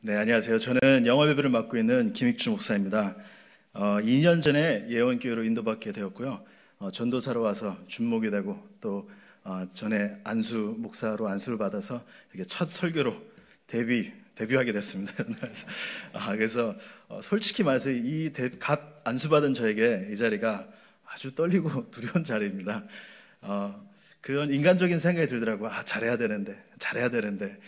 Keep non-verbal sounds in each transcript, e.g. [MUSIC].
네, 안녕하세요. 저는 영어 배배를 맡고 있는 김익주 목사입니다. 어, 2년 전에 예원교회로 인도받게 되었고요. 어, 전도사로 와서 준목이 되고 또 어, 전에 안수 목사로 안수를 받아서 이게 첫 설교로 데뷔 데뷔하게 됐습니다. [LAUGHS] 그래서, 아, 그래서 어, 솔직히 말해서 이 갓 안수 받은 저에게 이 자리가 아주 떨리고 [LAUGHS] 두려운 자리입니다. 어, 그런 인간적인 생각이 들더라고요. 아, 잘해야 되는데, 잘해야 되는데.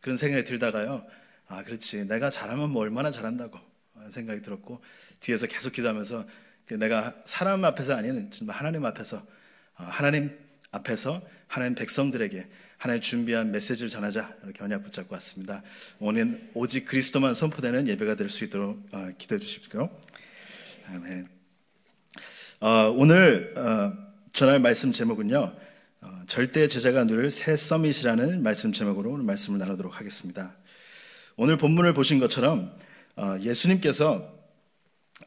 그런 생각이 들다가요. 아, 그렇지. 내가 잘하면 뭐 얼마나 잘한다고 하는 생각이 들었고 뒤에서 계속 기도하면서 그 내가 사람 앞에서 아닌 정말 하나님 앞에서 어, 하나님 앞에서 하나님 백성들에게 하나님 준비한 메시지를 전하자 이렇게 언약 붙잡고 왔습니다. 오늘 오직 그리스도만 선포되는 예배가 될 수 있도록 어, 기도해 주십시오. 아멘. 어, 오늘 어, 전할 말씀 제목은요. 어, 절대 제자가 누릴 새 서밋이라는 말씀 제목으로 오늘 말씀을 나누도록 하겠습니다. 오늘 본문을 보신 것처럼 어, 예수님께서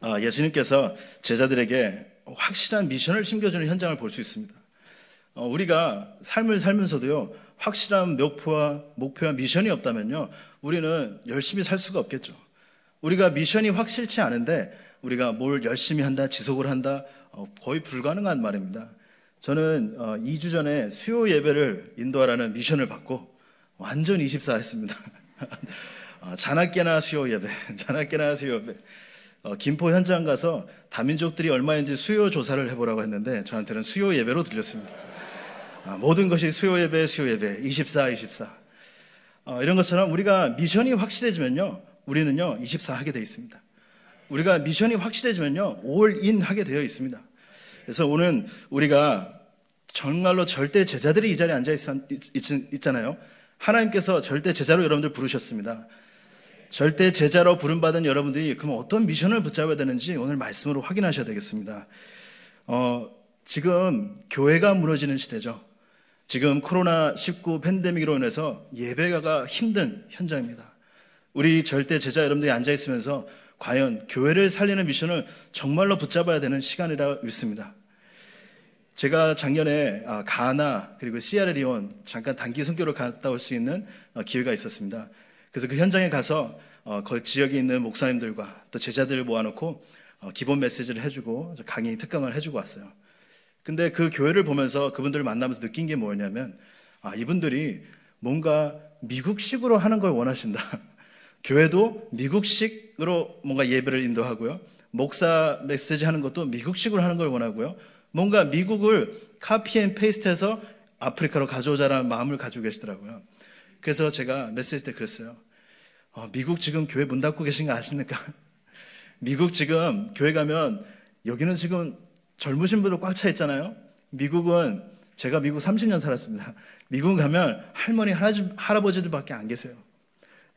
어, 예수님께서 제자들에게 확실한 미션을 심겨주는 현장을 볼 수 있습니다. 어, 우리가 삶을 살면서도요 확실한 목표와 목표와 미션이 없다면요 우리는 열심히 살 수가 없겠죠. 우리가 미션이 확실치 않은데 우리가 뭘 열심히 한다, 지속을 한다, 거의 불가능한 말입니다. 저는 2주 전에 수요 예배를 인도하라는 미션을 받고 완전 24 했습니다. [LAUGHS] 어, 아, 자나깨나 수요 예배, 자나깨나 [LAUGHS] 수요 예배. 어, 김포 현장 가서 다민족들이 얼마인지 수요 조사를 해보라고 했는데 저한테는 수요 예배로 들렸습니다. 아, 모든 것이 수요 예배, 수요 예배, 24, 24. 어, 이런 것처럼 우리가 미션이 확실해지면요, 우리는요 24 하게 되어 있습니다. 우리가 미션이 확실해지면요 올인 하게 되어 있습니다. 그래서 오늘 우리가 정말로 절대 제자들이 이 자리에 앉아 있, 있, 있잖아요. 하나님께서 절대 제자로 여러분들 부르셨습니다. 절대 제자로 부름받은 여러분들이 그럼 어떤 미션을 붙잡아야 되는지 오늘 말씀으로 확인하셔야 되겠습니다. 어, 지금 교회가 무너지는 시대죠. 지금 코로나19 팬데믹으로 인해서 예배가가 힘든 현장입니다. 우리 절대 제자 여러분들이 앉아있으면서 과연 교회를 살리는 미션을 정말로 붙잡아야 되는 시간이라 믿습니다. 제가 작년에 아, 가나 그리고 시아레리온 잠깐 단기 선교를 갔다 올 수 있는 어, 기회가 있었습니다. 그래서 그 현장에 가서 어, 그 지역에 있는 목사님들과 또 제자들을 모아놓고 어, 기본 메시지를 해주고 강의 특강을 해주고 왔어요. 근데 그 교회를 보면서 그분들을 만나면서 느낀 게 뭐였냐면 아 이분들이 뭔가 미국식으로 하는 걸 원하신다. [LAUGHS] 교회도 미국식으로 뭔가 예배를 인도하고요. 목사 메시지 하는 것도 미국식으로 하는 걸 원하고요. 뭔가 미국을 카피 앤 페이스트해서 아프리카로 가져오자라는 마음을 가지고 계시더라고요. 그래서 제가 메시지 때 그랬어요. 어, 미국 지금 교회 문 닫고 계신 거 아십니까? [LAUGHS] 미국 지금 교회 가면 여기는 지금 젊으신 분들 꽉 차 있잖아요. 미국은 제가 미국 30년 살았습니다. 미국 가면 할머니, 할아버지, 할아버지들밖에 안 계세요.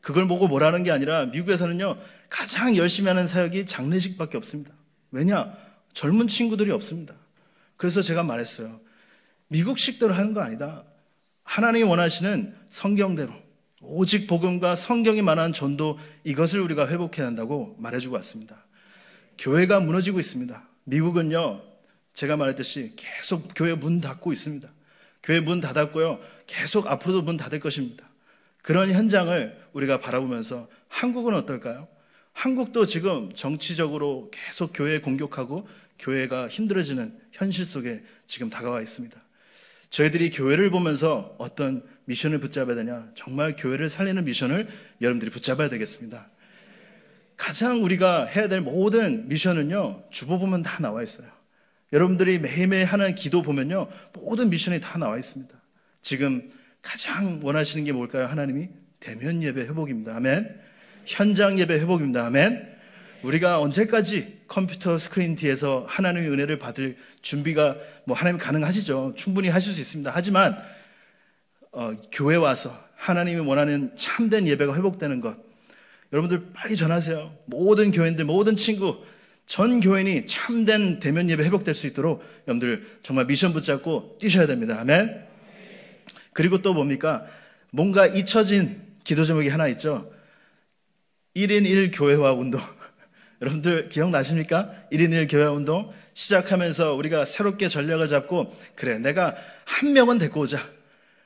그걸 보고 뭐라는 게 아니라 미국에서는요 가장 열심히 하는 사역이 장례식밖에 없습니다. 왜냐 젊은 친구들이 없습니다. 그래서 제가 말했어요. 미국식대로 하는 거 아니다. 하나님이 원하시는 성경대로 오직 복음과 성경이 만한 전도 이것을 우리가 회복해야 한다고 말해주고 왔습니다. 교회가 무너지고 있습니다. 미국은요, 제가 말했듯이 계속 교회 문 닫고 있습니다. 교회 문 닫았고요. 계속 앞으로도 문 닫을 것입니다. 그런 현장을 우리가 바라보면서 한국은 어떨까요? 한국도 지금 정치적으로 계속 교회 공격하고 교회가 힘들어지는 현실 속에 지금 다가와 있습니다. 저희들이 교회를 보면서 어떤 미션을 붙잡아야 되냐? 정말 교회를 살리는 미션을 여러분들이 붙잡아야 되겠습니다. 가장 우리가 해야 될 모든 미션은요, 주보 보면 다 나와 있어요. 여러분들이 매일매일 하는 기도 보면요, 모든 미션이 다 나와 있습니다. 지금 가장 원하시는 게 뭘까요? 하나님이 대면 예배 회복입니다. 아멘. 현장 예배 회복입니다. 아멘. 우리가 언제까지 컴퓨터 스크린 뒤에서 하나님의 은혜를 받을 준비가 뭐 하나님 가능하시죠. 충분히 하실 수 있습니다. 하지만 어, 교회 와서 하나님이 원하는 참된 예배가 회복되는 것 여러분들 빨리 전하세요. 모든 교인들, 모든 친구, 전 교인이 참된 대면 예배 회복될 수 있도록 여러분들 정말 미션 붙잡고 뛰셔야 됩니다. 아멘. 그리고 또 뭡니까? 뭔가 잊혀진 기도 제목이 하나 있죠. 1인 1 교회와 운동. 여러분들 기억나십니까? 1인 1 교회 운동 시작하면서 우리가 새롭게 전략을 잡고 그래 내가 한 명은 데리고 오자.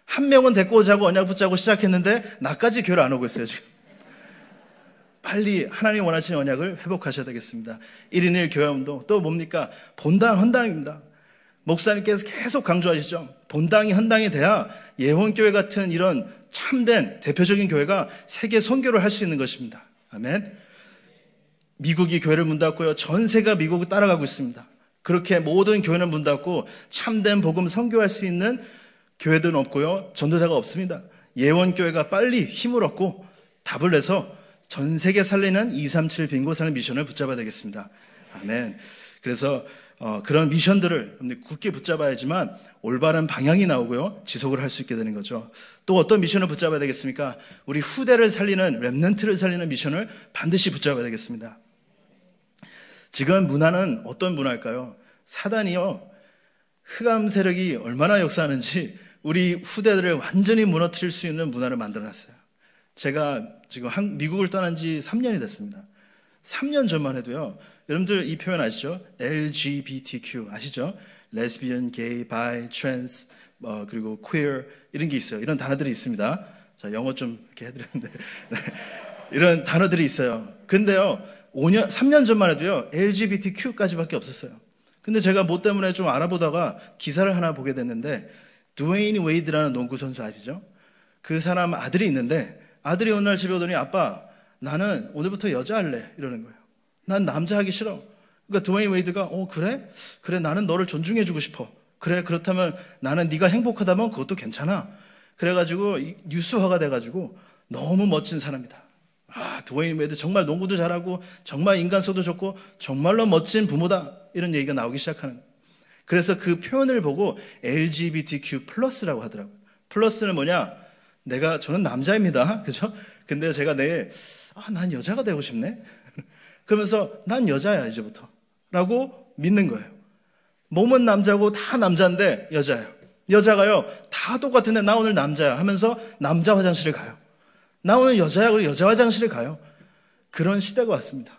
한 명은 데리고 오자고 언약 붙잡고 시작했는데 나까지 교회를 안 오고 있어요, 지금. 빨리 하나님 원하시는 언약을 회복하셔야 되겠습니다. 1인 1 교회 운동 또 뭡니까? 본당 헌당입니다. 목사님께서 계속 강조하시죠. 본당이 헌당이 돼야 예원교회 같은 이런 참된 대표적인 교회가 세계 선교를 할 수 있는 것입니다. 아멘. 미국이 교회를 문 닫고요. 전 세가 미국을 따라가고 있습니다. 그렇게 모든 교회는 문 닫고 참된 복음 선교할 수 있는 교회들은 없고요. 전도자가 없습니다. 예원교회가 빨리 힘을 얻고 답을 내서 전 세계 살리는 237빈고산의 미션을 붙잡아야 되겠습니다. 아멘. 그래서 어, 그런 미션들을 굳게 붙잡아야지만 올바른 방향이 나오고요. 지속을 할 수 있게 되는 거죠. 또 어떤 미션을 붙잡아야 되겠습니까? 우리 후대를 살리는 랩넌트를 살리는 미션을 반드시 붙잡아야 되겠습니다. 지금 문화는 어떤 문화일까요? 사단이요. 흑암 세력이 얼마나 역사하는지 우리 후대들을 완전히 무너뜨릴 수 있는 문화를 만들어놨어요. 제가 지금 한, 미국을 떠난 지 3년이 됐습니다. 3년 전만 해도요. 여러분들 이 표현 아시죠? LGBTQ 아시죠? 레즈비언, 게이, 바이, 트랜스, 어, 그리고 queer 이런 게 있어요. 이런 단어들이 있습니다. 자, 영어 좀 이렇게 해드렸는데. [LAUGHS] 이런 단어들이 있어요. 근데요, 5년, 3년 전만 해도요, LGBTQ까지밖에 없었어요. 근데 제가 뭐 때문에 좀 알아보다가 기사를 하나 보게 됐는데, 드웨인 웨이드라는 농구 선수 아시죠? 그 사람 아들이 있는데, 아들이 어느 날 집에 오더니, 아빠, 나는 오늘부터 여자 할래. 이러는 거예요. 난 남자 하기 싫어. 그러니까 드웨인 웨이드가, 어, 그래? 그래, 나는 너를 존중해주고 싶어. 그래, 그렇다면 나는 네가 행복하다면 그것도 괜찮아. 그래가지고 뉴스화가 돼가지고 너무 멋진 사람이다. 아, 드웨인 웨이드 정말 농구도 잘하고 정말 인간성도 좋고 정말로 멋진 부모다. 이런 얘기가 나오기 시작하는 그래서 그 표현을 보고 LGBTQ 플러스라고 하더라고요. 플러스는 뭐냐? 내가 저는 남자입니다. [LAUGHS] 그죠? 근데 제가 내일 아, 난 여자가 되고 싶네. [LAUGHS] 그러면서 난 여자야 이제부터. 라고 믿는 거예요. 몸은 남자고 다 남자인데 여자예요. 여자가요. 다 똑같은데 나 오늘 남자야 하면서 남자 화장실을 가요. 나 오늘 여자야. 그리고 여자 화장실을 가요. 그런 시대가 왔습니다.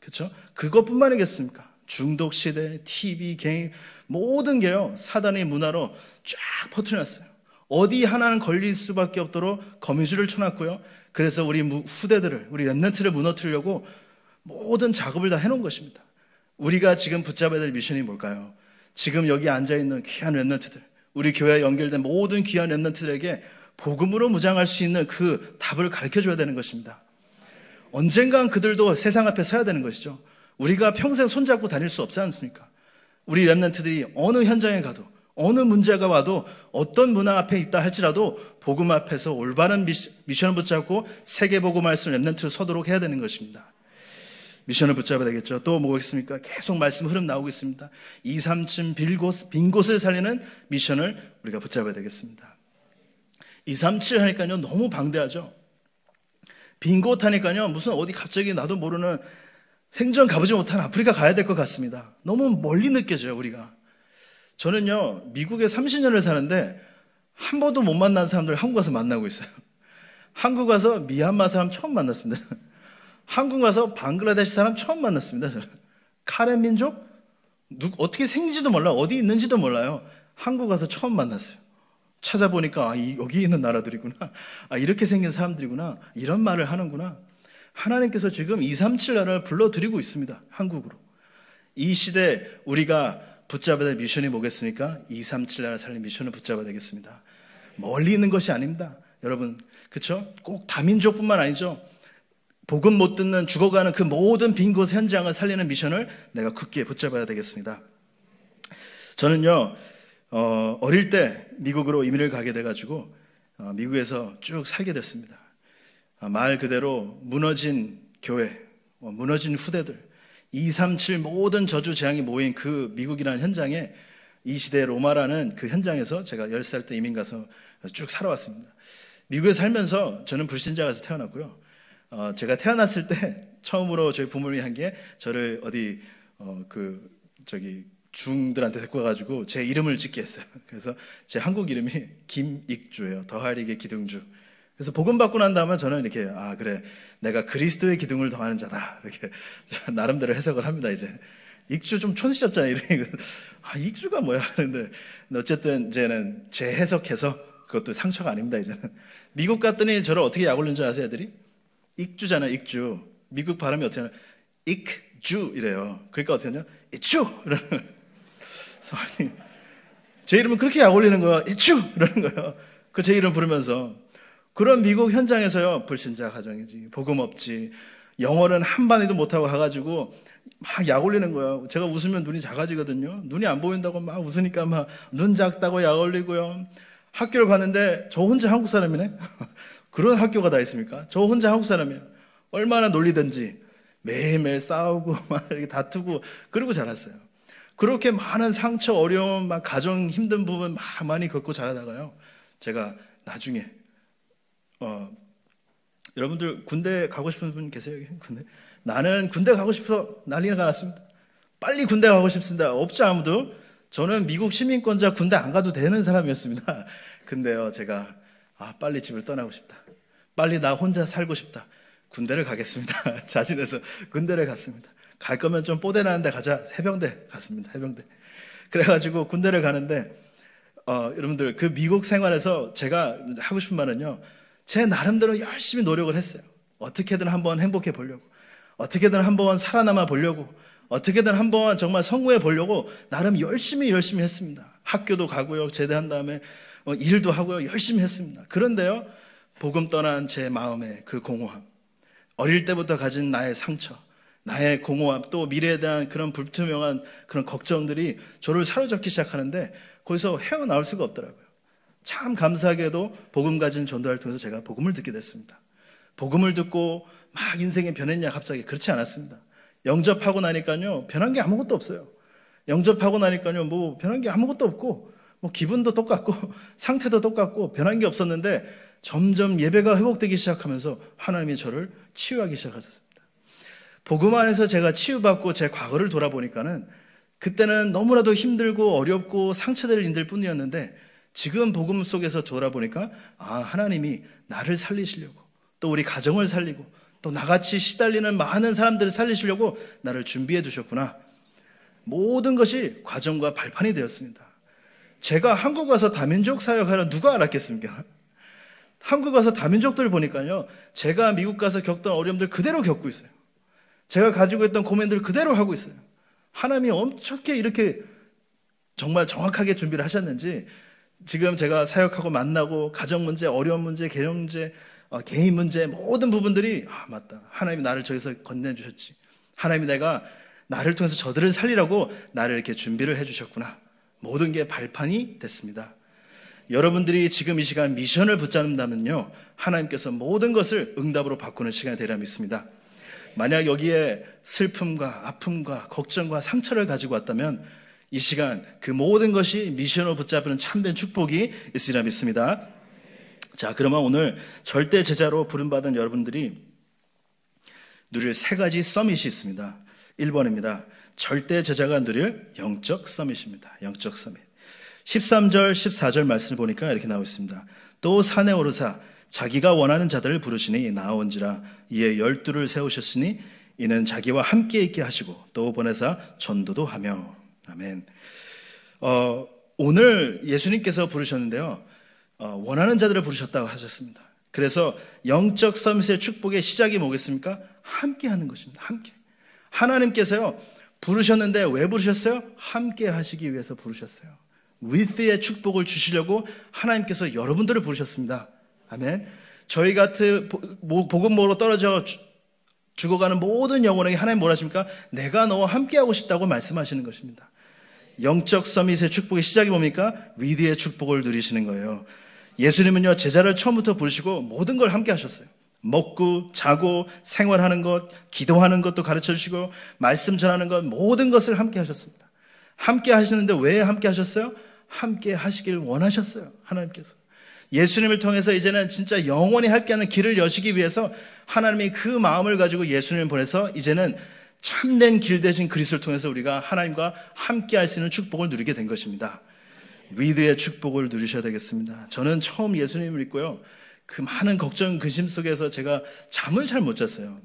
그렇 그것뿐만이겠습니까? 중독 시대, TV, 게임 모든 게요. 사단의 문화로 쫙 퍼트렸어요. 어디 하나는 걸릴 수밖에 없도록 거미줄을 쳐놨고요. 그래서 우리 후대들을, 우리 랩넌트를 무너뜨리려고 모든 작업을 다 해놓은 것입니다. 우리가 지금 붙잡아야 될 미션이 뭘까요? 지금 여기 앉아있는 귀한 랩넌트들, 우리 교회에 연결된 모든 귀한 랩넌트들에게 복음으로 무장할 수 있는 그 답을 가르쳐 줘야 되는 것입니다. 언젠간 그들도 세상 앞에 서야 되는 것이죠. 우리가 평생 손잡고 다닐 수 없지 않습니까? 우리 랩런트들이 어느 현장에 가도 어느 문제가 와도 어떤 문화 앞에 있다 할지라도 복음 앞에서 올바른 미션을 붙잡고 세계 복음할 수 있는 랩런트로 서도록 해야 되는 것입니다. 미션을 붙잡아야 되겠죠. 또 뭐가 습니까 계속 말씀 흐름 나오고 있습니다. 2, 3층 빈 곳을 살리는 미션을 우리가 붙잡아야 되겠습니다. 2, 3, 7 하니까요. 너무 방대하죠. 빈곳 하니까요. 무슨 어디 갑자기 나도 모르는 생존 가보지 못한 아프리카 가야 될 것 같습니다. 너무 멀리 느껴져요, 우리가. 저는요, 미국에 30년을 사는데 한 번도 못 만난 사람들 한국 가서 만나고 있어요. [LAUGHS] 한국 가서 미얀마 사람 처음 만났습니다. [LAUGHS] 한국 가서 방글라데시 사람 처음 만났습니다. 저는. 카렌 민족? 누, 어떻게 생긴지도 몰라 요 어디 있는지도 몰라요. 한국 가서 처음 만났어요. 찾아보니까 아, 여기 있는 나라들이구나. 아, 이렇게 생긴 사람들이구나. 이런 말을 하는구나. 하나님께서 지금 2, 3, 7 나라를 불러드리고 있습니다. 한국으로. 이 시대 우리가 붙잡아야 될 미션이 뭐겠습니까? 2, 3, 7 나라 살린 미션을 붙잡아야 되겠습니다. 멀리 있는 것이 아닙니다. 여러분, 그쵸? 꼭 다민족뿐만 아니죠. 복음 못 듣는 죽어가는 그 모든 빈 곳 현장을 살리는 미션을 내가 굳게 붙잡아야 되겠습니다. 저는요, 어, 어릴 때 미국으로 이민을 가게 돼가지고 어, 미국에서 쭉 살게 됐습니다. 어, 말 그대로 무너진 교회, 어, 무너진 후대들, 237 모든 저주 재앙이 모인 그 미국이라는 현장에 이 시대 로마라는 그 현장에서 제가 10살 때 이민 가서 쭉 살아왔습니다. 미국에 살면서 저는 불신자가서 태어났고요. 어, 제가 태어났을 때 [LAUGHS] 처음으로 저희 부모님이 한 게 저를 어디 어, 그 저기 중들한테 데리고 와가지고제 이름을 짓게 했어요. [LAUGHS] 그래서 제 한국 이름이 김익주예요. 더하리게 기둥주. 그래서 복음 받고 난 다음에 저는 이렇게 아 그래 내가 그리스도의 기둥을 더하는 자다 이렇게 [LAUGHS] 나름대로 해석을 합니다 이제 익주 좀 촌스럽잖아요 이런 [LAUGHS] 아 익주가 뭐야 하는데 어쨌든 이제는 재해석해서 그것도 상처가 아닙니다 이제는 미국 갔더니 저를 어떻게 약올린 줄 아세요 애들이 익주잖아 익주 미국 발음이 어떻게 하냐 익주 이래요 그러니까 어떻게 하냐 익주 이러는 사원이 제 이름은 그렇게 약 올리는 거야 이츄! 이러는 거예요. 그 제 이름 부르면서. 그런 미국 현장에서요, 불신자 가정이지, 복음 없지, 영어는 한마디도 못하고 가가지고 막 약 올리는 거예 제가 웃으면 눈이 작아지거든요. 눈이 안 보인다고 막 웃으니까 막 눈 작다고 약 올리고요. 학교를 갔는데 저 혼자 한국 사람이네? [LAUGHS] 그런 학교가 다 있습니까? 저 혼자 한국 사람이에 얼마나 놀리든지 매일매일 싸우고 [LAUGHS] 막 이렇게 다투고 그러고 자랐어요. 그렇게 많은 상처, 어려움, 막 가정 힘든 부분 막 많이 겪고 자라다가요. 제가 나중에 어, 여러분들 군대 가고 싶은 분 계세요? 여기? 군대? 나는 군대 가고 싶어서 난리가 났습니다. 빨리 군대 가고 싶습니다. 없죠 아무도. 저는 미국 시민권자 군대 안 가도 되는 사람이었습니다. [LAUGHS] 근데요 제가 아 빨리 집을 떠나고 싶다. 빨리 나 혼자 살고 싶다. 군대를 가겠습니다. [LAUGHS] 자진해서 군대를 갔습니다. 갈 거면 좀 뽀대나는 데 가자. 해병대 갔습니다. 해병대. 그래가지고 군대를 가는데 어, 여러분들 그 미국 생활에서 제가 하고 싶은 말은요. 제 나름대로 열심히 노력을 했어요. 어떻게든 한번 행복해 보려고. 어떻게든 한번 살아남아 보려고. 어떻게든 한번 정말 성공해 보려고 나름 열심히 열심히 했습니다. 학교도 가고요. 제대한 다음에 어, 일도 하고요. 열심히 했습니다. 그런데요. 복음 떠난 제 마음의 그 공허함. 어릴 때부터 가진 나의 상처. 나의 공허함 또 미래에 대한 그런 불투명한 그런 걱정들이 저를 사로잡기 시작하는데 거기서 헤어나올 수가 없더라고요. 참 감사하게도 복음 가진 전도를 통해서 제가 복음을 듣게 됐습니다. 복음을 듣고 막 인생이 변했냐 갑자기 그렇지 않았습니다. 영접하고 나니까요 변한 게 아무것도 없어요. 영접하고 나니까요 뭐 변한 게 아무것도 없고 뭐 기분도 똑같고 [LAUGHS] 상태도 똑같고 변한 게 없었는데 점점 예배가 회복되기 시작하면서 하나님이 저를 치유하기 시작하셨습니다. 복음 안에서 제가 치유받고 제 과거를 돌아보니까는 그때는 너무나도 힘들고 어렵고 상처될 일들 뿐이었는데 지금 복음 속에서 돌아보니까 아, 하나님이 나를 살리시려고 또 우리 가정을 살리고 또 나같이 시달리는 많은 사람들을 살리시려고 나를 준비해 두셨구나. 모든 것이 과정과 발판이 되었습니다. 제가 한국 와서 다민족 사역하라 누가 알았겠습니까? 한국 와서 다민족들 보니까요, 제가 미국 가서 겪던 어려움들 그대로 겪고 있어요. 제가 가지고 있던 고민들을 그대로 하고 있어요. 하나님이 엄청게 이렇게 정말 정확하게 준비를 하셨는지 지금 제가 사역하고 만나고 가정 문제, 어려운 문제, 개념 문제, 어, 개인 문제 모든 부분들이 아 맞다. 하나님이 나를 저기서 건네 주셨지. 하나님이 내가 나를 통해서 저들을 살리라고 나를 이렇게 준비를 해 주셨구나. 모든 게 발판이 됐습니다. 여러분들이 지금 이 시간 미션을 붙잡는다면요. 하나님께서 모든 것을 응답으로 바꾸는 시간이 되리라 믿습니다. 만약 여기에 슬픔과 아픔과 걱정과 상처를 가지고 왔다면 이 시간 그 모든 것이 미션으로 붙잡는 참된 축복이 있으리라 믿습니다. 자, 그러면 오늘 절대 제자로 부름받은 여러분들이 누릴 세 가지 서밋이 있습니다. 1번입니다. 절대 제자가 누릴 영적 서밋입니다. 영적 서밋. 13절, 14절 말씀을 보니까 이렇게 나오고 있습니다. 또 산에 오르사 자기가 원하는 자들을 부르시니 나아온지라 이에 열두를 세우셨으니 이는 자기와 함께 있게 하시고 또 보내사 전도도 하며 아멘. 어, 오늘 예수님께서 부르셨는데요. 어, 원하는 자들을 부르셨다고 하셨습니다. 그래서 영적 서밋의 축복의 시작이 뭐겠습니까? 함께 하는 것입니다. 함께. 하나님께서요. 부르셨는데 왜 부르셨어요? 함께 하시기 위해서 부르셨어요. 위트의 축복을 주시려고 하나님께서 여러분들을 부르셨습니다. 아멘. 저희 같은 복음모로 떨어져 죽어가는 모든 영혼에게 하나님 뭐라 하십니까? 내가 너와 함께하고 싶다고 말씀하시는 것입니다. 영적 서밋의 축복의 시작이 뭡니까? 위드의 축복을 누리시는 거예요. 예수님은요, 제자를 처음부터 부르시고 모든 걸 함께 하셨어요. 먹고, 자고, 생활하는 것, 기도하는 것도 가르쳐 주시고, 말씀 전하는 것, 모든 것을 함께 하셨습니다. 함께 하시는데 왜 함께 하셨어요? 함께 하시길 원하셨어요. 하나님께서. 예수님을 통해서 이제는 진짜 영원히 함께하는 길을 여시기 위해서 하나님이 그 마음을 가지고 예수님을 보내서 이제는 참된 길 대신 그리스도를 통해서 우리가 하나님과 함께할 수 있는 축복을 누리게 된 것입니다. 위드의 축복을 누리셔야 되겠습니다. 저는 처음 예수님을 믿고요. 그 많은 걱정, 근심 속에서 제가 잠을 잘 못 잤어요.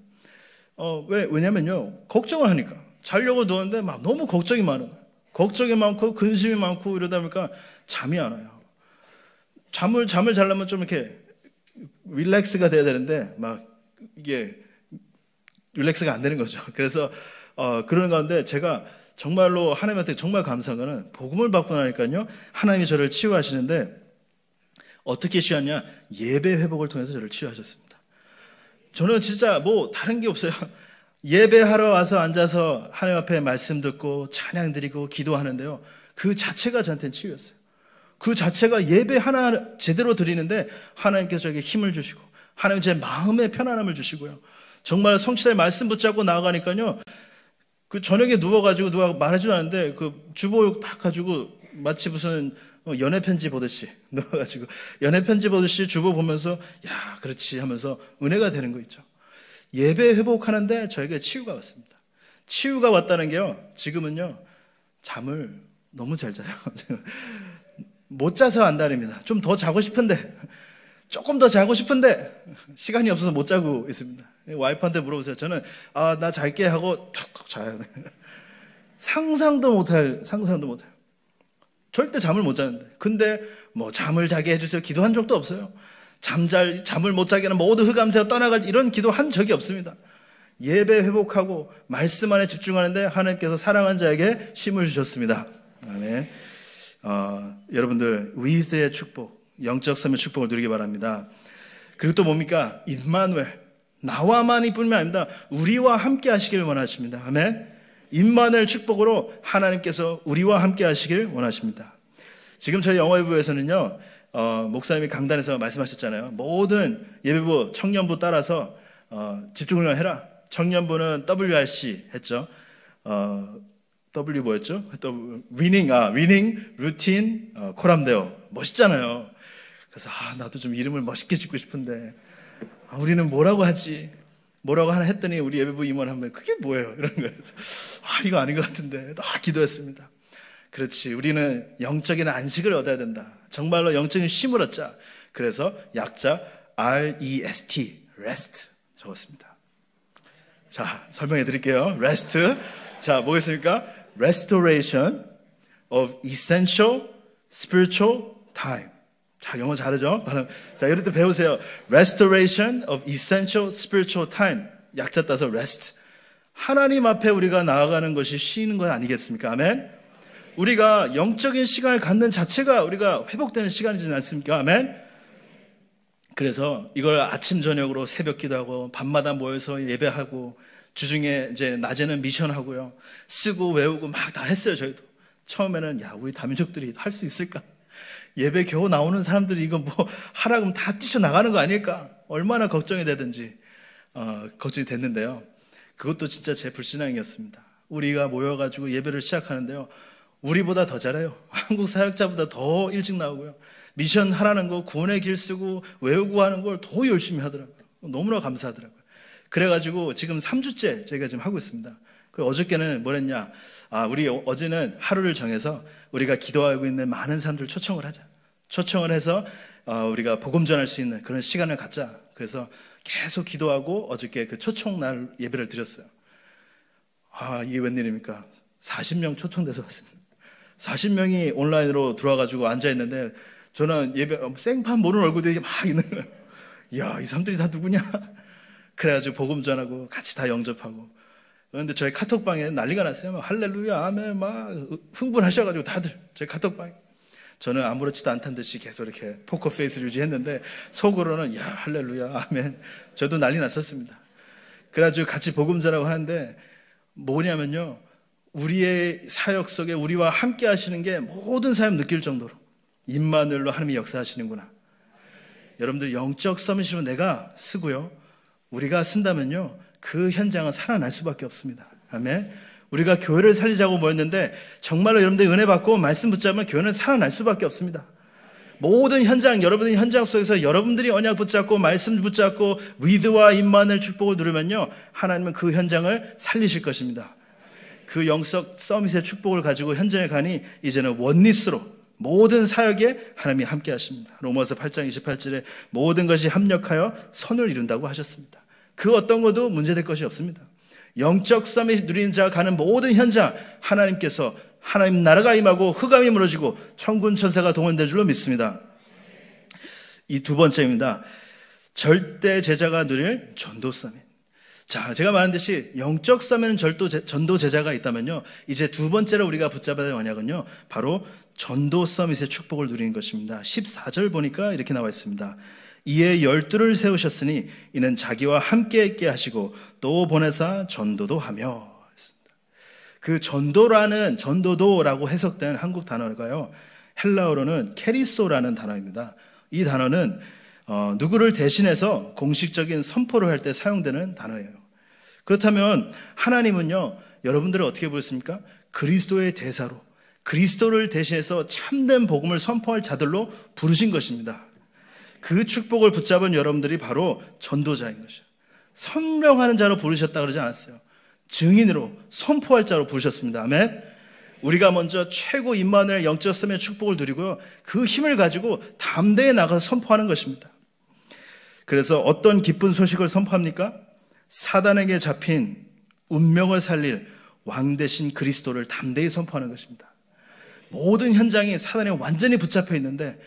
어, 왜? 왜냐면요. 걱정을 하니까. 자려고 누웠는데 막 너무 걱정이 많은 거예요. 걱정이 많고 근심이 많고 이러다 보니까 잠이 안 와요. 잠을 잠을 잘려면 좀 이렇게 릴렉스가 돼야 되는데 막 이게 릴렉스가 안 되는 거죠. [LAUGHS] 그래서 어, 그러는 가운데 제가 정말로 하나님한테 정말 감사한 거는 복음을 받고 나니까요. 하나님이 저를 치유하시는데 어떻게 치유하냐? 예배 회복을 통해서 저를 치유하셨습니다. 저는 진짜 뭐 다른 게 없어요. [LAUGHS] 예배하러 와서 앉아서 하나님 앞에 말씀 듣고 찬양 드리고 기도하는데요. 그 자체가 저한테는 치유였어요. 그 자체가 예배 하나 제대로 드리는데 하나님께서 저에게 힘을 주시고 하나님 제 마음의 편안함을 주시고요. 정말 성취자의 말씀 붙잡고 나아가니까요. 그 저녁에 누워가지고 누가 말해주 않는데 그 주보육 딱 가지고 마치 무슨 어, 연애 편지 보듯이 [LAUGHS] 누워가지고 연애 편지 보듯이 주보 보면서 야 그렇지 하면서 은혜가 되는 거 있죠. 예배 회복하는데 저에게 치유가 왔습니다. 치유가 왔다는 게요. 지금은요 잠을 너무 잘 자요. [LAUGHS] 못 자서 안다입니다좀 더 자고 싶은데, 조금 더 자고 싶은데, 시간이 없어서 못 자고 있습니다. 와이프한테 물어보세요. 저는, 아, 나 잘게 하고 툭 자요. 상상도 못할, 상상도 못 해요. 절대 잠을 못 자는데. 근데 뭐 잠을 자게 해주세요. 기도한 적도 없어요. 잠잘, 잠을 못 자게 하는 모두 흑암새가 떠나갈 이런 기도한 적이 없습니다. 예배 회복하고 말씀 안에 집중하는데 하나님께서 사랑한 자에게 힘을 주셨습니다. 아멘. 어, 여러분들 w 대의 축복, 영적 섬의 축복을 누리기 바랍니다. 그리고 또 뭡니까? 임마누 나와만이 뿐만 아닙니다. 우리와 함께 하시길 원하십니다. 아멘. 임마누 축복으로 하나님께서 우리와 함께 하시길 원하십니다. 지금 저희 영어부에서는요 어, 목사님이 강단에서 말씀하셨잖아요. 모든 예배부 청년부 따라서 어, 집중훈련 해라. 청년부는 WRC 했죠. 어, W 뭐였죠? W, i n n i n g 아, winning, routine, 어, 코람데오. 멋있잖아요. 그래서, 아, 나도 좀 이름을 멋있게 짓고 싶은데, 아, 우리는 뭐라고 하지? 뭐라고 하나 했더니 우리 예배부 임원 한 명, 그게 뭐예요? 이런 거예요. 아, 이거 아닌 것 같은데. 아, 기도했습니다. 그렇지. 우리는 영적인 안식을 얻어야 된다. 정말로 영적인 힘을 얻자. 그래서 약자 REST, rest 적었습니다. 자, 설명해 드릴게요. rest. 자, 뭐겠습니까? restoration of essential spiritual time. 자, 영어 잘하죠? 발음. 자, 이럴 때 배우세요. restoration of essential spiritual time. 약자 따서 rest. 하나님 앞에 우리가 나아가는 것이 쉬는 건 아니겠습니까? 아멘. 우리가 영적인 시간을 갖는 자체가 우리가 회복되는 시간이지 않습니까? 아멘. 그래서 이걸 아침 저녁으로 새벽 기도하고 밤마다 모여서 예배하고 주중에 이제 낮에는 미션하고요. 쓰고 외우고 막 다 했어요, 저희도. 처음에는 야, 우리 다민족들이 할 수 있을까? 예배 겨우 나오는 사람들이 이거 뭐 하라 그러면 다 뛰쳐나가는 거 아닐까? 얼마나 걱정이 되든지, 어, 걱정이 됐는데요. 그것도 진짜 제 불신앙이었습니다. 우리가 모여가지고 예배를 시작하는데요. 우리보다 더 잘해요. [LAUGHS] 한국 사역자보다 더 일찍 나오고요. 미션 하라는 거, 구원의 길 쓰고 외우고 하는 걸 더 열심히 하더라고요. 너무나 감사하더라고요. 그래가지고 지금 3주째 저희가 지금 하고 있습니다. 그 어저께는 뭘 했냐? 아, 우리 어제는 하루를 정해서 우리가 기도하고 있는 많은 사람들 초청을 하자. 초청을 해서 어, 우리가 복음 전할 수 있는 그런 시간을 갖자. 그래서 계속 기도하고 어저께 그 초청날 예배를 드렸어요. 아, 이게 웬일입니까? 40명 초청돼서 왔습니다. 40명이 온라인으로 들어와가지고 앉아있는데 저는 예배, 어, 생판 모르는 얼굴들이 막 있는 거예요. 이야, 이 사람들이 다 누구냐? 그래가지고 복음 전하고 같이 다 영접하고 그런데 저희 카톡방에 난리가 났어요. 막 할렐루야, 아멘, 막 흥분하셔가지고 다들 저희 카톡방. 저는 아무렇지도 않다는 듯이 계속 이렇게 포커페이스 를 유지했는데 속으로는 야 할렐루야, 아멘. 저도 난리 났었습니다. 그래가지고 같이 복음 전하고 하는데 뭐냐면요. 우리의 사역 속에 우리와 함께 하시는 게 모든 사람 느낄 정도로 입마늘로 하나님이 역사하시는구나. 여러분들 영적 서밋으면 내가 쓰고요. 우리가 쓴다면요. 그 현장은 살아날 수밖에 없습니다. 아멘. 우리가 교회를 살리자고 모였는데 정말로 여러분들 은혜 받고 말씀 붙잡으면 교회는 살아날 수밖에 없습니다. 모든 현장, 여러분의 현장 속에서 여러분들이 언약 붙잡고 말씀 붙잡고 위드와 임만을 축복을 누르면요. 하나님은 그 현장을 살리실 것입니다. 그 영적 서밋의 축복을 가지고 현장에 가니 이제는 원리스로 모든 사역에 하나님이 함께 하십니다. 로마서 8장 28절에 모든 것이 합력하여 선을 이룬다고 하셨습니다. 그 어떤 것도 문제될 것이 없습니다. 영적 싸움에 누리는 자가 가는 모든 현장 하나님께서 하나님 나라가 임하고 흑암이 무너지고 천군 천사가 동원될 줄로 믿습니다. 이 두 번째입니다. 절대 제자가 누릴 전도 싸움. 자, 제가 말한 듯이 영적 싸에는 절도 제, 전도 제자가 있다면요. 이제 두 번째로 우리가 붙잡아야 될 언약은요. 바로 전도 서밋의 축복을 누리는 것입니다. 14절 보니까 이렇게 나와 있습니다. 이에 열두를 세우셨으니 이는 자기와 함께 있게 하시고 또 보내사 전도도 하며 그 전도라는 전도도라고 해석된 한국 단어가요 헬라어로는 캐리소라는 단어입니다. 이 단어는 어, 누구를 대신해서 공식적인 선포를 할 때 사용되는 단어예요. 그렇다면 하나님은요 여러분들을 어떻게 부르십니까? 그리스도의 대사로 그리스도를 대신해서 참된 복음을 선포할 자들로 부르신 것입니다. 그 축복을 붙잡은 여러분들이 바로 전도자인 것이죠. 선명하는 자로 부르셨다 그러지 않았어요. 증인으로 선포할 자로 부르셨습니다. 아멘. 우리가 먼저 최고 임만을엘 영적 섬의 축복을 드리고요. 그 힘을 가지고 담대히 나가서 선포하는 것입니다. 그래서 어떤 기쁜 소식을 선포합니까? 사단에게 잡힌 운명을 살릴 왕 대신 그리스도를 담대히 선포하는 것입니다. 모든 현장이 사단에 완전히 붙잡혀 있는데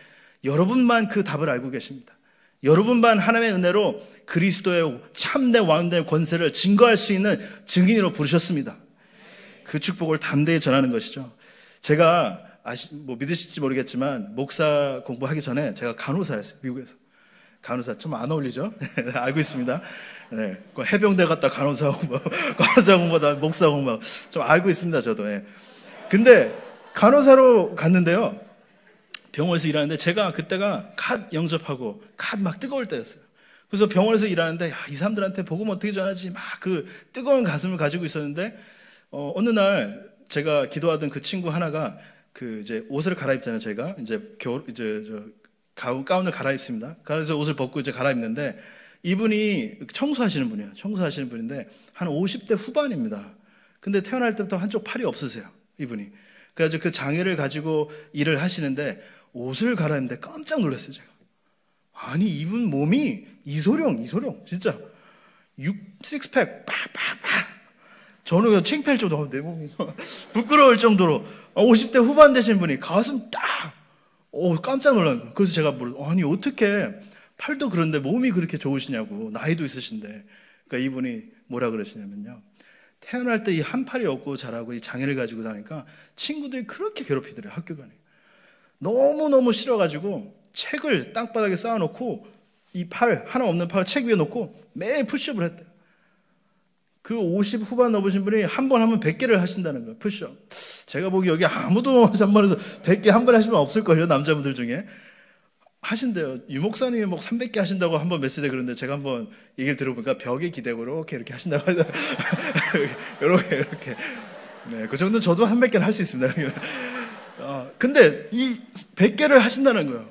여러분만 그 답을 알고 계십니다. 여러분만 하나님의 은혜로 그리스도의 참된 왕된 권세를 증거할 수 있는 증인으로 부르셨습니다. 그 축복을 담대히 전하는 것이죠. 제가 아시, 뭐 믿으실지 모르겠지만 목사 공부하기 전에 제가 간호사였어요. 미국에서. 간호사 좀 안 어울리죠? [LAUGHS] 알고 있습니다. 네. 그 해병대 갔다 간호사 공부, [LAUGHS] 간호사 공부다 목사 공부 좀 알고 있습니다. 저도. 네. 근데 간호사로 갔는데요. 병원에서 일하는데 제가 그때가 갓 영접하고 갓 막 뜨거울 때였어요. 그래서 병원에서 일하는데 야, 이 사람들한테 복음 뭐 어떻게 전하지 막 그 뜨거운 가슴을 가지고 있었는데 어, 어느 날 제가 기도하던 그 친구 하나가 그 이제 옷을 갈아입잖아요. 제가 이제 겨울 이제 저 가운, 가운을 갈아입습니다. 그래서 옷을 벗고 이제 갈아입는데 이분이 청소하시는 분이에요. 청소하시는 분인데 한 50대 후반입니다. 근데 태어날 때부터 한쪽 팔이 없으세요. 이분이. 그래가지고 그 장애를 가지고 일을 하시는데 옷을 갈아입는데 깜짝 놀랐어요, 제가. 아니, 이분 몸이 이소룡, 이소룡, 진짜. 육, 식스팩, 빡, 빡, 빡. 저는 창피할 정도로, 내 몸이. [LAUGHS] 부끄러울 정도로. 50대 어, 후반 되신 분이 가슴 딱! 오, 어, 깜짝 놀란 거예요. 그래서 제가 물, 아니, 어떻게 팔도 그런데 몸이 그렇게 좋으시냐고. 나이도 있으신데. 그러니까 이분이 뭐라 그러시냐면요. 태어날 때 이 한 팔이 없고 자라고 이 장애를 가지고 다니까 친구들이 그렇게 괴롭히더래요. 학교 가니. 너무너무 싫어가지고 책을 땅바닥에 쌓아놓고 이 팔, 하나 없는 팔을책 위에 놓고 매일 푸쉬업을 했대요. 그 50 후반 넘으신 분이 한 번 하면 100개를 하신다는 거예요. 푸쉬업 제가 보기 여기 아무도 산번해서 100개 한번에 하시면 없을걸요. 남자분들 중에. 하신대요. 유목사님이 뭐 300개 하신다고 한 번 메시지 그런데 제가 한 번 얘기를 들어보니까 벽에 기대고 이렇게 이렇게 하신다고 하다 이렇게 이렇게 네, 그 정도는 저도 3 0 0개를할수 있습니다. [LAUGHS] 어, 근데 이 100개를 하신다는 거예요.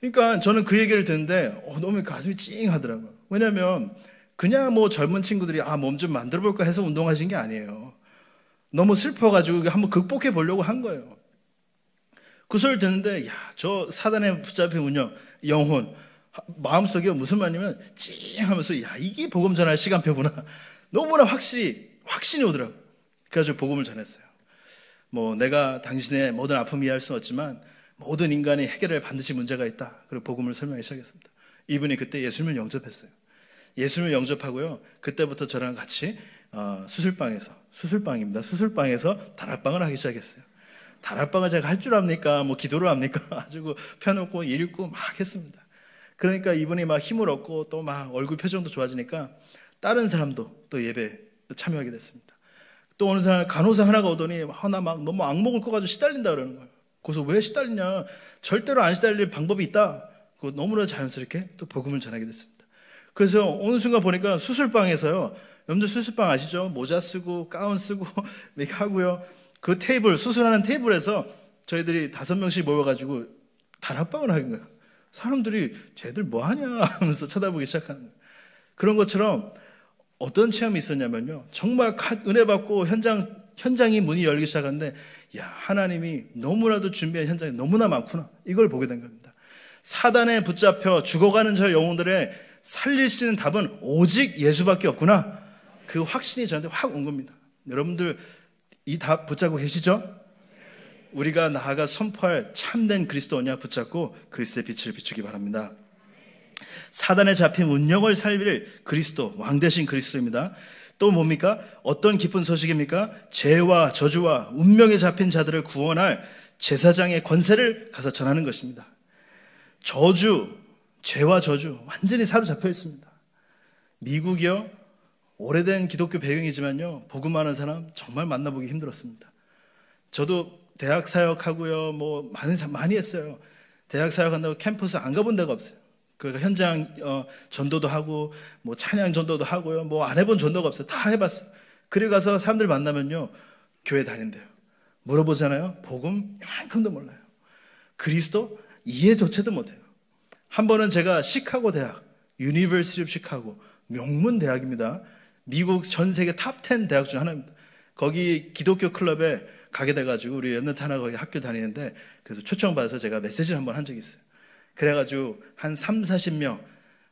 그러니까 저는 그 얘기를 듣는데 어, 너무 가슴이 찡하더라고요. 왜냐면 그냥 뭐 젊은 친구들이 아 몸 좀 만들어 볼까 해서 운동하신 게 아니에요. 너무 슬퍼가지고 한번 극복해 보려고 한 거예요. 그 소리를 듣는데 야저 사단에 붙잡힌군요 영혼 마음속에 무슨 말이냐면 찡하면서 야 이게 복음 전할 시간표구나 [LAUGHS] 너무나 확실히 확신이 오더라고 그래가지고 복음을 전했어요 뭐 내가 당신의 모든 아픔 이해할 수는 없지만 모든 인간이 해결할 반드시 문제가 있다 그리고 복음을 설명하기 시작했습니다 이분이 그때 예수님을 영접했어요 예수님을 영접하고요 그때부터 저랑 같이 어, 수술방에서 수술방입니다 수술방에서 다락방을 하기 시작했어요 다락방을 제가 할 줄 압니까? 뭐 기도를 합니까? 아주 [LAUGHS] 고 펴놓고 읽고 막 했습니다. 그러니까 이분이 막 힘을 얻고 또 막 얼굴 표정도 좋아지니까 다른 사람도 또예배 참여하게 됐습니다. 또 어느 사람 간호사 하나가 오더니 하나 아, 막 너무 악몽을 꿔가지고 시달린다 그러는 거예요. 그래서 왜 시달리냐? 절대로 안 시달릴 방법이 있다. 그 너무나 자연스럽게 또 복음을 전하게 됐습니다. 그래서 어느 순간 보니까 수술방에서요. 염두 수술방 아시죠? 모자 쓰고 가운 쓰고 [LAUGHS] 이렇게 하고요. 그 테이블, 수술하는 테이블에서 저희들이 다섯 명씩 모여가지고 단합방을 하는 거예요. 사람들이 쟤들 뭐 하냐 [LAUGHS] 하면서 쳐다보기 시작하는 거예요. 그런 것처럼 어떤 체험이 있었냐면요. 정말 은혜 받고 현장, 현장이 문이 열기 리 시작하는데, 야, 하나님이 너무나도 준비한 현장이 너무나 많구나. 이걸 보게 된 겁니다. 사단에 붙잡혀 죽어가는 저 영혼들의 살릴 수 있는 답은 오직 예수밖에 없구나. 그 확신이 저한테 확 온 겁니다. 여러분들 이답 붙잡고 계시죠? 우리가 나아가 선포할 참된 그리스도냐 붙잡고 그리스도의 빛을 비추기 바랍니다. 사단에 잡힌 운명을 살릴 그리스도, 왕 대신 그리스도입니다. 또 뭡니까? 어떤 기쁜 소식입니까? 죄와 저주와 운명에 잡힌 자들을 구원할 제사장의 권세를 가서 전하는 것입니다. 저주, 죄와 저주 완전히 사로잡혀 있습니다. 미국이요, 오래된 기독교 배경이지만요, 복음하는 사람 정말 만나보기 힘들었습니다. 저도 대학 사역하고요, 뭐 많은 많이 했어요. 대학 사역한다고 캠퍼스 안 가본 데가 없어요. 그러니까 현장 어, 전도도 하고, 뭐 찬양 전도도 하고요, 뭐 안 해본 전도가 없어요. 다 해봤어요. 그리고 가서 사람들 만나면요, 교회 다닌대요. 물어보잖아요. 복음 이만큼도 몰라요. 그리스도 이해조차도 못해요. 한 번은 제가 시카고 대학, 유니버시티 오브 시카고 명문 대학입니다. 미국 전 세계 탑 10 대학 중 하나입니다. 거기 기독교 클럽에 가게 돼가지고 우리 연나타 하나 거기 학교 다니는데 그래서 초청받아서 제가 메시지를 한 번 한 적이 있어요. 그래가지고 한 3, 40명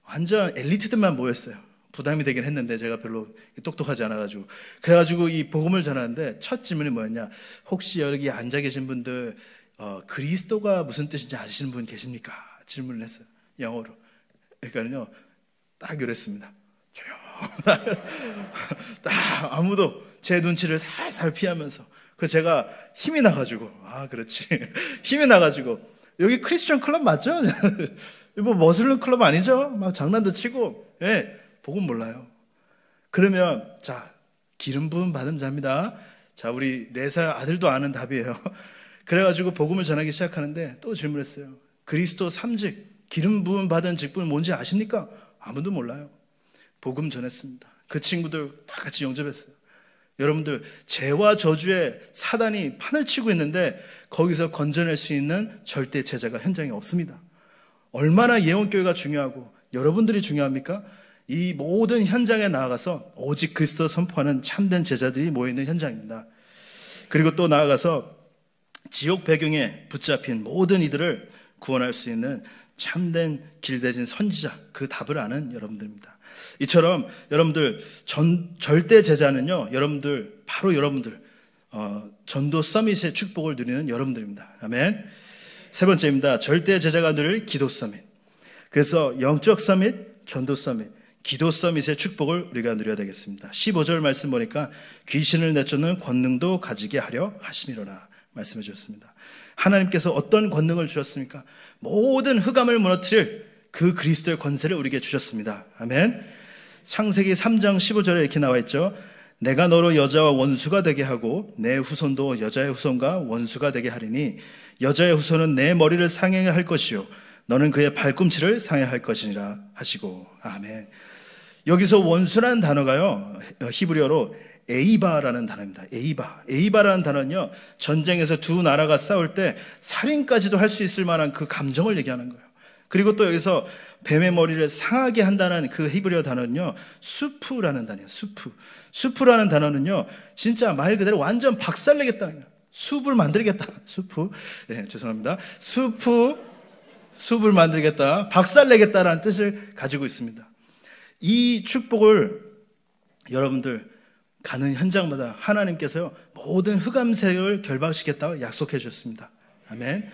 완전 엘리트들만 모였어요. 부담이 되긴 했는데 제가 별로 똑똑하지 않아가지고 그래가지고 이 복음을 전하는데 첫 질문이 뭐였냐? 혹시 여기 앉아 계신 분들 어, 그리스도가 무슨 뜻인지 아시는 분 계십니까? 질문을 했어요. 영어로. 그러니까요, 딱 이랬습니다. 조용. [LAUGHS] 딱 아무도 제 눈치를 살살 피하면서 그 제가 힘이 나가지고 아 그렇지 [LAUGHS] 힘이 나가지고 여기 크리스천 클럽 맞죠? 이거 [LAUGHS] 뭐 머슬림 클럽 아니죠? 막 장난도 치고 예 복음 몰라요. 그러면 자 기름 부음 받은 자입니다. 자 우리 네 살 아들도 아는 답이에요. 그래가지고 복음을 전하기 시작하는데 또 질문했어요. 그리스도 삼직 기름 부음 받은 직분 뭔지 아십니까? 아무도 몰라요. 복음 전했습니다. 그 친구들 다 같이 영접했어요. 여러분들 죄와 저주에 사단이 판을 치고 있는데 거기서 건져낼 수 있는 절대 제자가 현장에 없습니다. 얼마나 예언교회가 중요하고 여러분들이 중요합니까? 이 모든 현장에 나아가서 오직 그리스도 선포하는 참된 제자들이 모여있는 현장입니다. 그리고 또 나아가서 지옥 배경에 붙잡힌 모든 이들을 구원할 수 있는 참된 길대진 선지자 그 답을 아는 여러분들입니다. 이처럼 여러분들 전, 절대 제자는요, 여러분들 바로 여러분들 어, 전도 서밋의 축복을 누리는 여러분들입니다. 아멘. 세 번째입니다. 절대 제자가 누릴 기도 서밋. 그래서 영적 서밋, 전도 서밋, 기도 서밋의 축복을 우리가 누려야 되겠습니다. 15절 말씀 보니까 귀신을 내쫓는 권능도 가지게 하려 하심이로라 말씀해 주셨습니다. 하나님께서 어떤 권능을 주셨습니까? 모든 흑암을 무너뜨릴 그 그리스도의 권세를 우리에게 주셨습니다. 아멘. 창세기 3장 15절에 이렇게 나와 있죠. 내가 너로 여자와 원수가 되게 하고 내 후손도 여자의 후손과 원수가 되게 하리니 여자의 후손은 내 머리를 상해할 것이요 너는 그의 발꿈치를 상해할 것이니라 하시고 아멘. 여기서 원수라는 단어가요 히브리어로 에이바라는 단어입니다. 에이바. 에이바라는 단어는요 전쟁에서 두 나라가 싸울 때 살인까지도 할 수 있을 만한 그 감정을 얘기하는 거예요. 그리고 또 여기서 뱀의 머리를 상하게 한다는 그 히브리어 단어는요, 수프라는 단어예요, 수프. 수프라는 단어는요, 진짜 말 그대로 완전 박살내겠다는 거예요. 숲을 만들겠다. 수프. 네, 죄송합니다. 수프, 숲을 만들겠다. 박살내겠다라는 뜻을 가지고 있습니다. 이 축복을 여러분들 가는 현장마다 하나님께서 모든 흑암색을 결박시켰다고 약속해 주셨습니다. 아멘.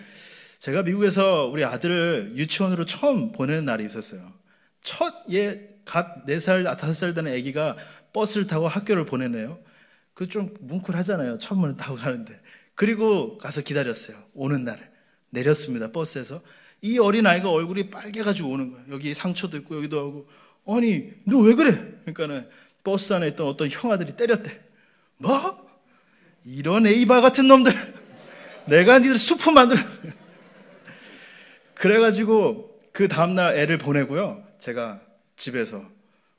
제가 미국에서 우리 아들을 유치원으로 처음 보내는 날이 있었어요. 첫 예, 갓 4살, 5살 아, 되는 아기가 버스를 타고 학교를 보내네요. 그좀 뭉클하잖아요. 처 문을 타고 가는데. 그리고 가서 기다렸어요. 오는 날을. 내렸습니다. 버스에서. 이 어린아이가 얼굴이 빨개가지고 오는 거예요. 여기 상처도 있고, 여기도 하고. 아니, 너 왜 그래? 그러니까는 버스 안에 있던 어떤 형아들이 때렸대. 뭐? 이런 에이바 같은 놈들. 내가 니들 수프 만들 그래가지고 그 다음날 애를 보내고요. 제가 집에서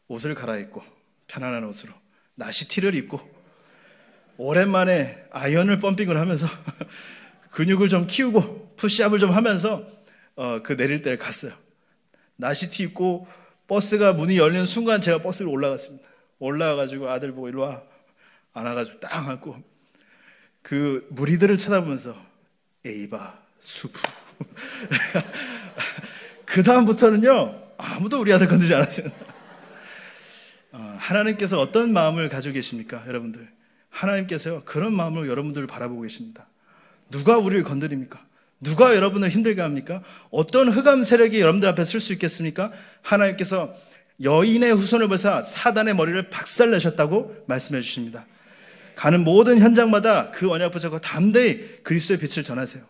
옷을 갈아입고 편안한 옷으로 나시티를 입고 오랜만에 아이언을 펌핑을 하면서 [LAUGHS] 근육을 좀 키우고 푸시업을 좀 하면서 어, 그 내릴 때를 갔어요. 나시티 입고 버스가 문이 열리는 순간 제가 버스를 올라갔습니다. 올라가가지고 아들 보고 일로 와 안아가지고 딱 안고 그 무리들을 쳐다보면서 에이바 수프 [LAUGHS] 그 다음부터는요 아무도 우리 아들 건드지 리 않았어요. 어, 하나님께서 어떤 마음을 가지고 계십니까, 여러분들? 하나님께서요 그런 마음으로 여러분들을 바라보고 계십니다. 누가 우리를 건드립니까? 누가 여러분을 힘들게 합니까? 어떤 흑암 세력이 여러분들 앞에 설 수 있겠습니까? 하나님께서 여인의 후손을 보사 사단의 머리를 박살내셨다고 말씀해 주십니다. 가는 모든 현장마다 그 언약 붙잡고 담대히 그리스도의 빛을 전하세요.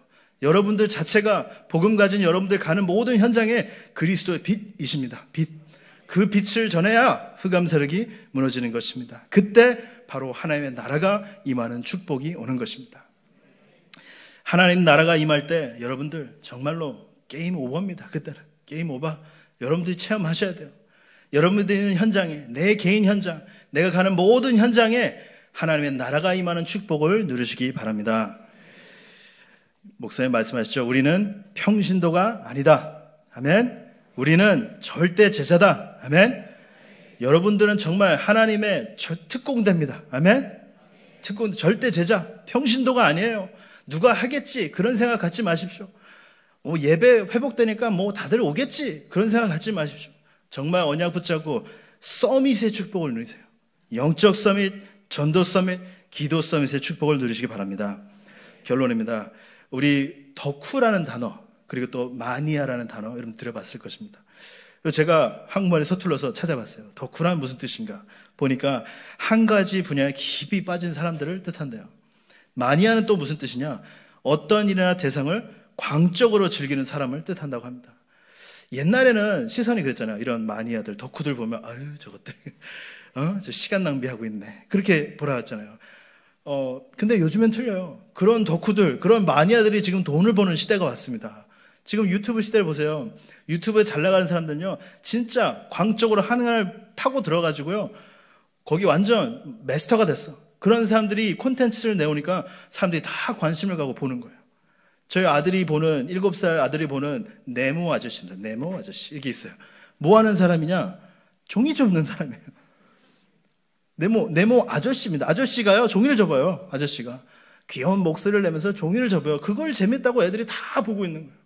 여러분들 자체가 복음 가진 여러분들 가는 모든 현장에 그리스도의 빛이십니다. 빛. 그 빛을 전해야 흑암 세력이 무너지는 것입니다. 그때 바로 하나님의 나라가 임하는 축복이 오는 것입니다. 하나님 나라가 임할 때 여러분들 정말로 게임 오버입니다. 그때는 게임 오버. 여러분들이 체험하셔야 돼요. 여러분들이 있는 현장에 내 개인 현장, 내가 가는 모든 현장에 하나님의 나라가 임하는 축복을 누리시기 바랍니다. 목사님 말씀하셨죠. 우리는 평신도가 아니다. 아멘. 우리는 절대 제자다. 아멘. 여러분들은 정말 하나님의 특공대입니다. 아멘. 특공 절대 제자, 평신도가 아니에요. 누가 하겠지 그런 생각 갖지 마십시오. 뭐 예배 회복되니까 뭐 다들 오겠지 그런 생각 갖지 마십시오. 정말 언약 붙잡고 서밋의 축복을 누리세요. 영적 서밋, 전도 서밋, 기도 서밋의 축복을 누리시기 바랍니다. 결론입니다. 우리 덕후라는 단어, 그리고 또 마니아라는 단어 여러분 들어봤을 것입니다. 제가 한국말에 서툴러서 찾아봤어요. 덕후란 무슨 뜻인가? 보니까 한 가지 분야에 깊이 빠진 사람들을 뜻한대요. 마니아는 또 무슨 뜻이냐? 어떤 일이나 대상을 광적으로 즐기는 사람을 뜻한다고 합니다. 옛날에는 시선이 그랬잖아요. 이런 마니아들, 덕후들 보면, 아유, 저것들. [LAUGHS] 어? 저 시간 낭비하고 있네. 그렇게 보라 왔잖아요 어, 근데 요즘엔 틀려요. 그런 덕후들, 그런 마니아들이 지금 돈을 버는 시대가 왔습니다. 지금 유튜브 시대를 보세요. 유튜브에 잘 나가는 사람들은요, 진짜 광적으로 하늘을 파고 들어가지고요, 거기 완전 메스터가 됐어. 그런 사람들이 콘텐츠를 내오니까 사람들이 다 관심을 가고 보는 거예요. 저희 아들이 보는, 7살 아들이 보는 네모 아저씨입니다. 네모 아저씨. 이게 있어요. 뭐 하는 사람이냐? 종이 접는 사람이에요. 네모, 네모 아저씨입니다. 아저씨가요, 종이를 접어요. 아저씨가. 귀여운 목소리를 내면서 종이를 접어요. 그걸 재밌다고 애들이 다 보고 있는 거예요.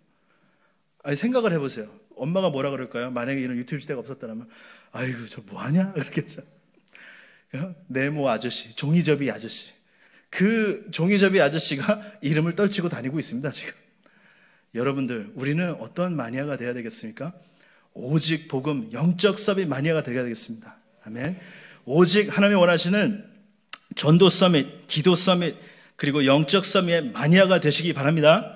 아니, 생각을 해보세요. 엄마가 뭐라 그럴까요? 만약에 이런 유튜브 시대가 없었다면, 아이고, 저 뭐하냐? [LAUGHS] 그렇겠죠. 어? 네모 아저씨, 종이접이 아저씨. 그 종이접이 아저씨가 [LAUGHS] 이름을 떨치고 다니고 있습니다, 지금. 여러분들, 우리는 어떤 마니아가 돼야 되겠습니까? 오직 복음, 영적 서비 마니아가 되어야 되겠습니다. 아멘. 오직 하나님이 원하시는 전도 서밋, 기도 서밋, 그리고 영적 서밋의 마니아가 되시기 바랍니다.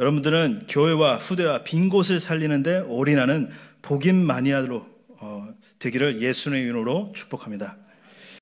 여러분들은 교회와 후대와 빈 곳을 살리는데 올인하는 복인 마니아로 어, 되기를 예수의 님 이름으로 축복합니다.